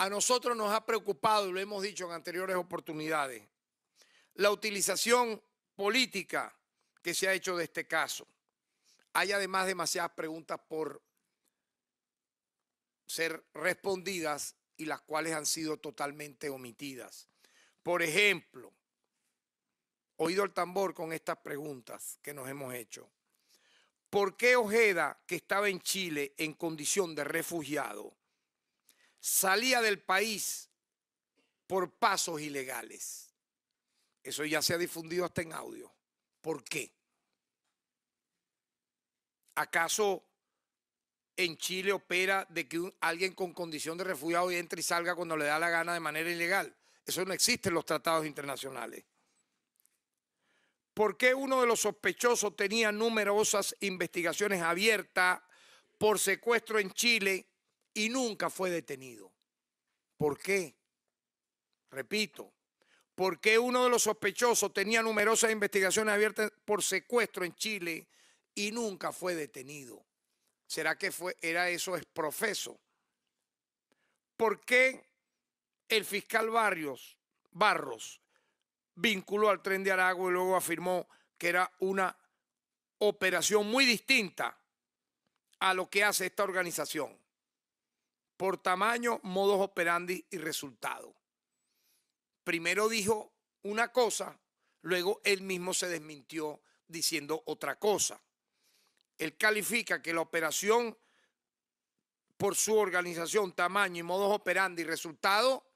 A nosotros nos ha preocupado, y lo hemos dicho en anteriores oportunidades, la utilización política que se ha hecho de este caso. Hay además demasiadas preguntas por ser respondidas y las cuales han sido totalmente omitidas. Por ejemplo, oído el tambor con estas preguntas que nos hemos hecho. ¿Por qué Ojeda, que estaba en Chile en condición de refugiado, salía del país por pasos ilegales. Eso ya se ha difundido hasta en audio. ¿Por qué? ¿Acaso en Chile opera de que alguien con condición de refugiado entre y salga cuando le da la gana de manera ilegal? Eso no existe en los tratados internacionales. ¿Por qué uno de los sospechosos tenía numerosas investigaciones abiertas por secuestro en Chile y nunca fue detenido. ¿Por qué? Repito, porque uno de los sospechosos tenía numerosas investigaciones abiertas por secuestro en Chile y nunca fue detenido? ¿Será que fue, era eso es profeso? ¿Por qué el fiscal Barrios, Barros vinculó al tren de Aragua y luego afirmó que era una operación muy distinta a lo que hace esta organización? por tamaño, modos operandi y resultado. Primero dijo una cosa, luego él mismo se desmintió diciendo otra cosa. Él califica que la operación por su organización, tamaño y modos operandi y resultado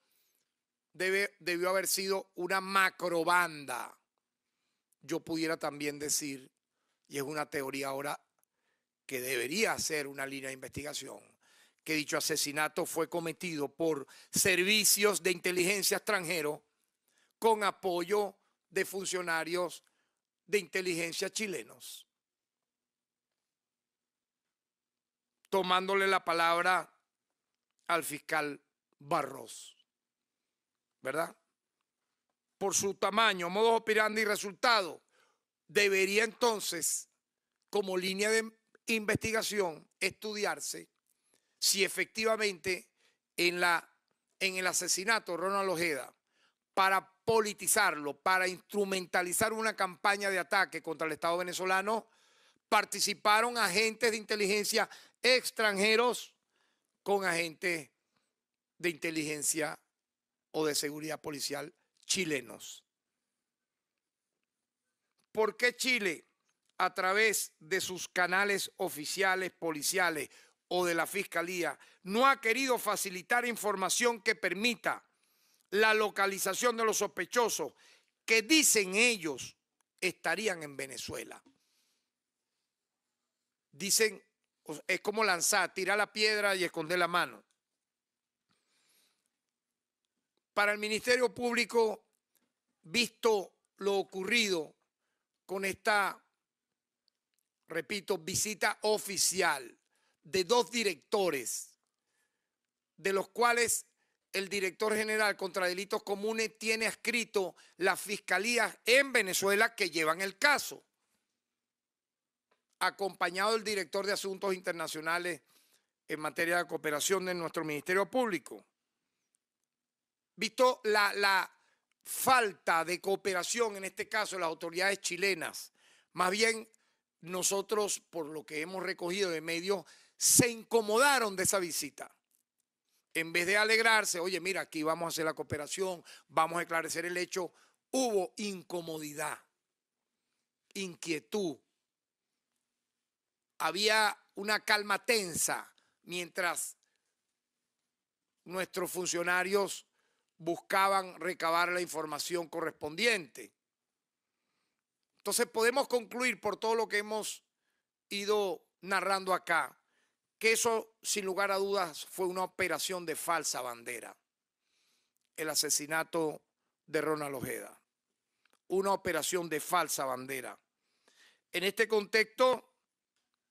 debe, debió haber sido una macrobanda. Yo pudiera también decir, y es una teoría ahora que debería ser una línea de investigación, que dicho asesinato fue cometido por servicios de inteligencia extranjero con apoyo de funcionarios de inteligencia chilenos. Tomándole la palabra al fiscal Barros, ¿verdad? Por su tamaño, modo operando y resultado, debería entonces, como línea de investigación, estudiarse si efectivamente en, el asesinato de Ronald Ojeda, para politizarlo, para instrumentalizar una campaña de ataque contra el Estado venezolano, participaron agentes de inteligencia extranjeros con agentes de inteligencia o de seguridad policial chilenos. ¿Por qué Chile, a través de sus canales oficiales policiales, o de la Fiscalía no ha querido facilitar información que permita la localización de los sospechosos que dicen ellos estarían en Venezuela. Dicen, es como lanzar, tirar la piedra y esconder la mano. Para el Ministerio Público, visto lo ocurrido con esta, repito, visita oficial de dos directores, de los cuales el director general contra delitos comunes tiene escrito las fiscalías en Venezuela que llevan el caso, acompañado del director de Asuntos Internacionales en materia de cooperación de nuestro Ministerio Público. Visto la, la falta de cooperación, en este caso, de las autoridades chilenas, más bien nosotros, por lo que hemos recogido de medios, se incomodaron de esa visita. En vez de alegrarse, oye, mira, aquí vamos a hacer la cooperación, vamos a esclarecer el hecho, hubo incomodidad, inquietud. Había una calma tensa mientras nuestros funcionarios buscaban recabar la información correspondiente. Entonces podemos concluir por todo lo que hemos ido narrando acá, que eso, sin lugar a dudas, fue una operación de falsa bandera. El asesinato de Ronald Ojeda. Una operación de falsa bandera. En este contexto,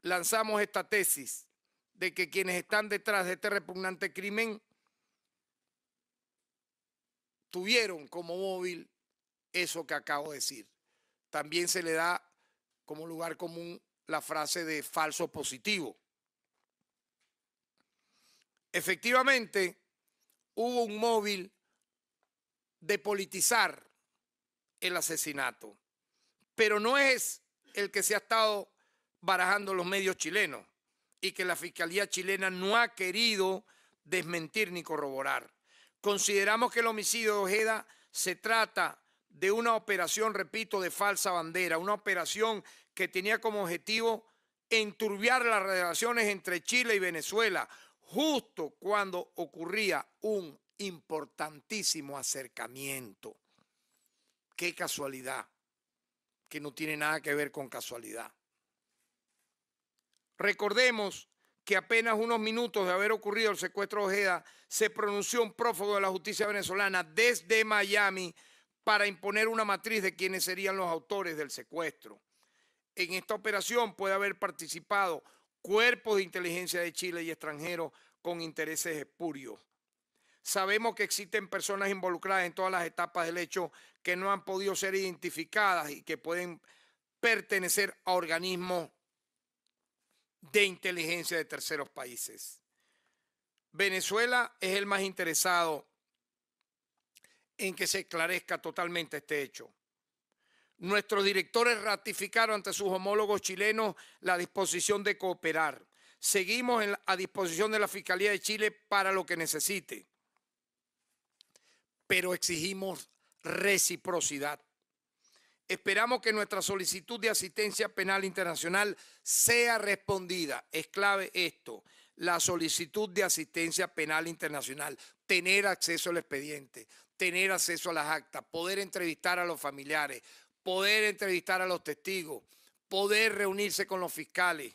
lanzamos esta tesis de que quienes están detrás de este repugnante crimen tuvieron como móvil eso que acabo de decir. También se le da como lugar común la frase de falso positivo. Efectivamente, hubo un móvil de politizar el asesinato, pero no es el que se ha estado barajando los medios chilenos y que la Fiscalía chilena no ha querido desmentir ni corroborar. Consideramos que el homicidio de Ojeda se trata de una operación, repito, de falsa bandera, una operación que tenía como objetivo enturbiar las relaciones entre Chile y Venezuela, justo cuando ocurría un importantísimo acercamiento. Qué casualidad, que no tiene nada que ver con casualidad. Recordemos que apenas unos minutos de haber ocurrido el secuestro de Ojeda, se pronunció un prófugo de la justicia venezolana desde Miami para imponer una matriz de quienes serían los autores del secuestro. En esta operación puede haber participado cuerpos de inteligencia de Chile y extranjeros con intereses espurios. Sabemos que existen personas involucradas en todas las etapas del hecho que no han podido ser identificadas y que pueden pertenecer a organismos de inteligencia de terceros países. Venezuela es el más interesado en que se esclarezca totalmente este hecho. Nuestros directores ratificaron ante sus homólogos chilenos la disposición de cooperar. Seguimos a disposición de la Fiscalía de Chile para lo que necesite, pero exigimos reciprocidad. Esperamos que nuestra solicitud de asistencia penal internacional sea respondida. Es clave esto, la solicitud de asistencia penal internacional, tener acceso al expediente, tener acceso a las actas, poder entrevistar a los familiares, poder entrevistar a los testigos, poder reunirse con los fiscales.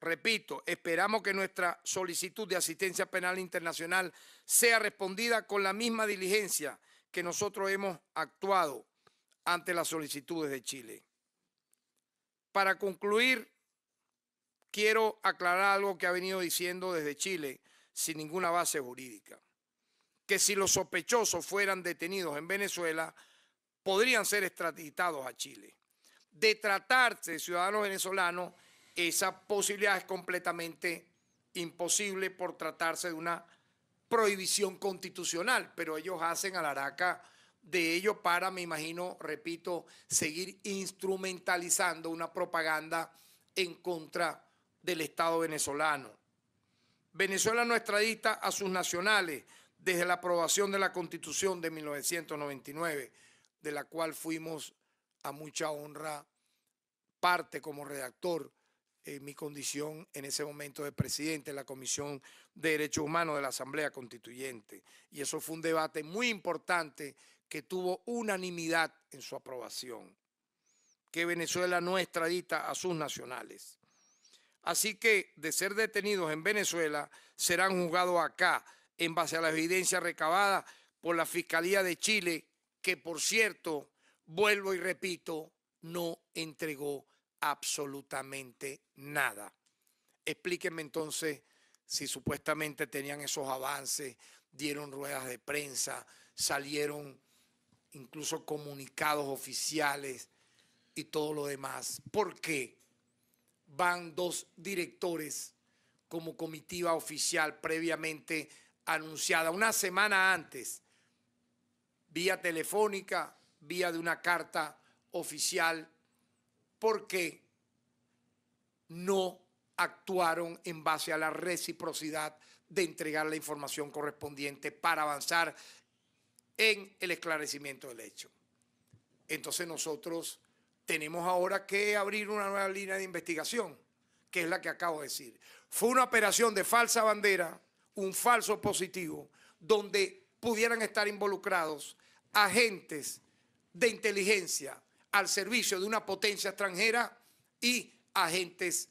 Repito, esperamos que nuestra solicitud de asistencia penal internacional sea respondida con la misma diligencia que nosotros hemos actuado ante las solicitudes de Chile. Para concluir, quiero aclarar algo que ha venido diciendo desde Chile sin ninguna base jurídica que si los sospechosos fueran detenidos en Venezuela, podrían ser extraditados a Chile. De tratarse de ciudadanos venezolanos, esa posibilidad es completamente imposible por tratarse de una prohibición constitucional, pero ellos hacen a la araca de ello para, me imagino, repito, seguir instrumentalizando una propaganda en contra del Estado venezolano. Venezuela no extradita a sus nacionales, desde la aprobación de la Constitución de 1999, de la cual fuimos a mucha honra parte como redactor en eh, mi condición en ese momento de presidente de la Comisión de Derechos Humanos de la Asamblea Constituyente. Y eso fue un debate muy importante que tuvo unanimidad en su aprobación. Que Venezuela no extradita a sus nacionales. Así que de ser detenidos en Venezuela serán juzgados acá en base a la evidencia recabada por la Fiscalía de Chile, que por cierto, vuelvo y repito, no entregó absolutamente nada. Explíquenme entonces si supuestamente tenían esos avances, dieron ruedas de prensa, salieron incluso comunicados oficiales y todo lo demás. ¿Por qué van dos directores como comitiva oficial previamente anunciada una semana antes, vía telefónica, vía de una carta oficial, porque no actuaron en base a la reciprocidad de entregar la información correspondiente para avanzar en el esclarecimiento del hecho. Entonces nosotros tenemos ahora que abrir una nueva línea de investigación, que es la que acabo de decir. Fue una operación de falsa bandera un falso positivo, donde pudieran estar involucrados agentes de inteligencia al servicio de una potencia extranjera y agentes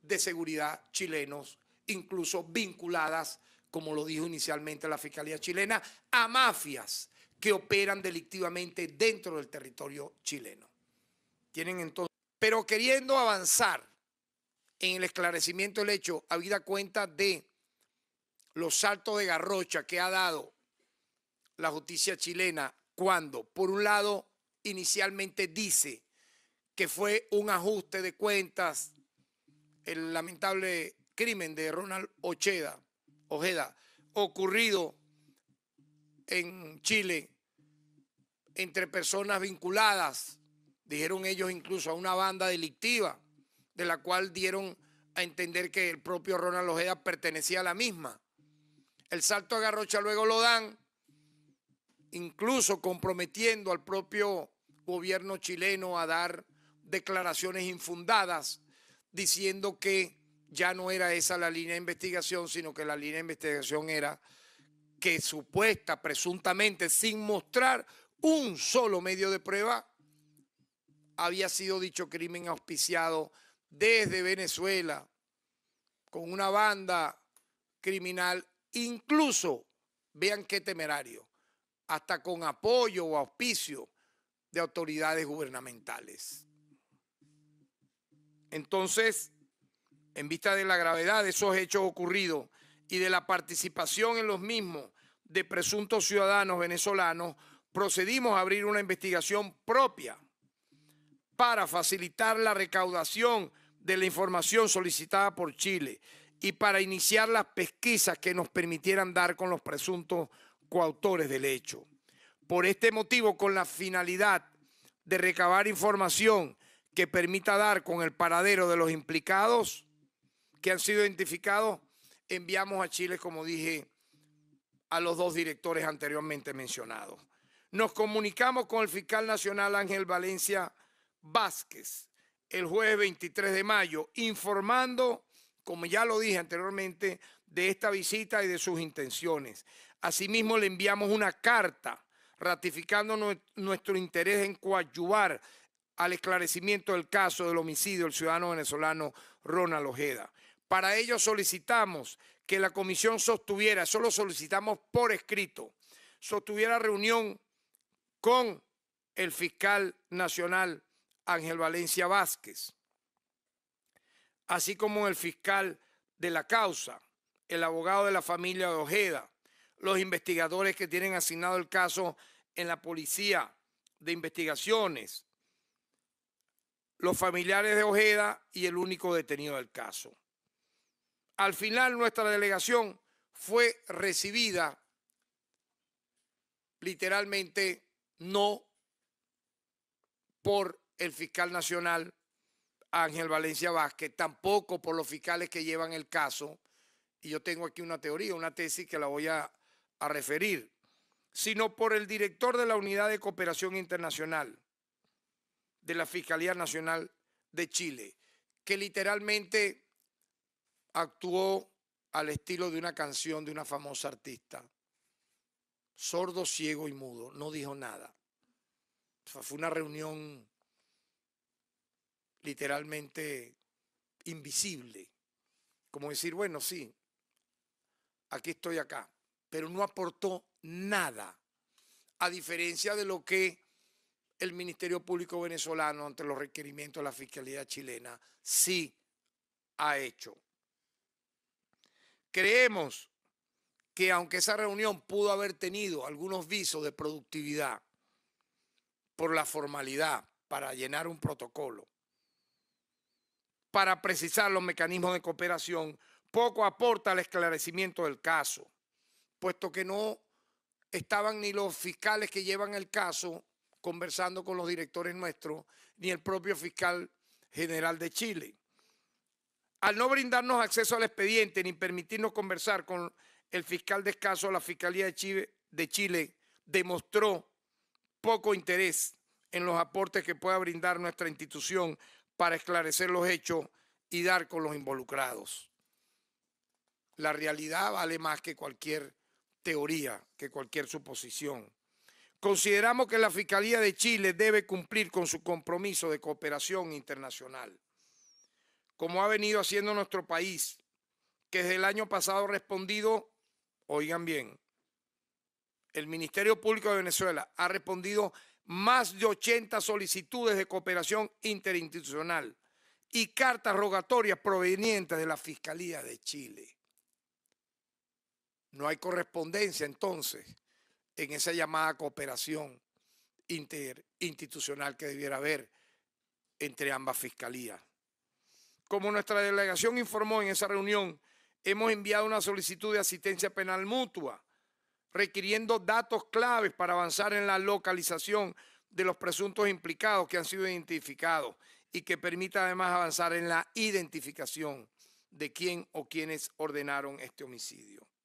de seguridad chilenos, incluso vinculadas, como lo dijo inicialmente la Fiscalía chilena, a mafias que operan delictivamente dentro del territorio chileno. Tienen entonces, pero queriendo avanzar en el esclarecimiento del hecho, habida cuenta de los saltos de garrocha que ha dado la justicia chilena cuando, por un lado, inicialmente dice que fue un ajuste de cuentas el lamentable crimen de Ronald Ojeda ocurrido en Chile entre personas vinculadas, dijeron ellos incluso a una banda delictiva, de la cual dieron a entender que el propio Ronald Ojeda pertenecía a la misma el salto a Garrocha luego lo dan, incluso comprometiendo al propio gobierno chileno a dar declaraciones infundadas, diciendo que ya no era esa la línea de investigación, sino que la línea de investigación era que supuesta, presuntamente, sin mostrar un solo medio de prueba, había sido dicho crimen auspiciado desde Venezuela con una banda criminal incluso, vean qué temerario, hasta con apoyo o auspicio de autoridades gubernamentales. Entonces, en vista de la gravedad de esos hechos ocurridos y de la participación en los mismos de presuntos ciudadanos venezolanos, procedimos a abrir una investigación propia para facilitar la recaudación de la información solicitada por Chile y para iniciar las pesquisas que nos permitieran dar con los presuntos coautores del hecho. Por este motivo, con la finalidad de recabar información que permita dar con el paradero de los implicados que han sido identificados, enviamos a Chile, como dije, a los dos directores anteriormente mencionados. Nos comunicamos con el fiscal nacional Ángel Valencia Vázquez el jueves 23 de mayo, informando como ya lo dije anteriormente, de esta visita y de sus intenciones. Asimismo, le enviamos una carta ratificando nuestro interés en coadyuvar al esclarecimiento del caso del homicidio del ciudadano venezolano Ronald Ojeda. Para ello solicitamos que la comisión sostuviera, eso lo solicitamos por escrito, sostuviera reunión con el fiscal nacional Ángel Valencia Vázquez, así como el fiscal de la causa, el abogado de la familia de Ojeda, los investigadores que tienen asignado el caso en la policía de investigaciones, los familiares de Ojeda y el único detenido del caso. Al final nuestra delegación fue recibida literalmente no por el fiscal nacional Ángel Valencia Vázquez, tampoco por los fiscales que llevan el caso. Y yo tengo aquí una teoría, una tesis que la voy a, referir, sino por el director de la Unidad de Cooperación Internacional de la Fiscalía Nacional de Chile, que literalmente actuó al estilo de una canción de una famosa artista. Sordo, ciego y mudo, no dijo nada. fue una reunión literalmente invisible. Como decir, bueno, sí, aquí estoy acá, pero no aportó nada, a diferencia de lo que el Ministerio Público venezolano, ante los requerimientos de la Fiscalía chilena, sí ha hecho. Creemos que aunque esa reunión pudo haber tenido algunos visos de productividad por la formalidad para llenar un protocolo, para precisar los mecanismos de cooperación, poco aporta al esclarecimiento del caso, puesto que no estaban ni los fiscales que llevan el caso conversando con los directores nuestros, ni el propio fiscal general de Chile. Al no brindarnos acceso al expediente ni permitirnos conversar con el fiscal de escaso, la Fiscalía de Chile demostró poco interés en los aportes que pueda brindar nuestra institución para esclarecer los hechos y dar con los involucrados. La realidad vale más que cualquier teoría, que cualquier suposición. Consideramos que la Fiscalía de Chile debe cumplir con su compromiso de cooperación internacional, como ha venido haciendo nuestro país, que desde el año pasado ha respondido, oigan bien, el Ministerio Público de Venezuela ha respondido más de 80 solicitudes de cooperación interinstitucional y cartas rogatorias provenientes de la Fiscalía de Chile. No hay correspondencia entonces en esa llamada cooperación interinstitucional que debiera haber entre ambas fiscalías. Como nuestra delegación informó en esa reunión, hemos enviado una solicitud de asistencia penal mutua requiriendo datos claves para avanzar en la localización de los presuntos implicados que han sido identificados y que permita además avanzar en la identificación de quién o quienes ordenaron este homicidio.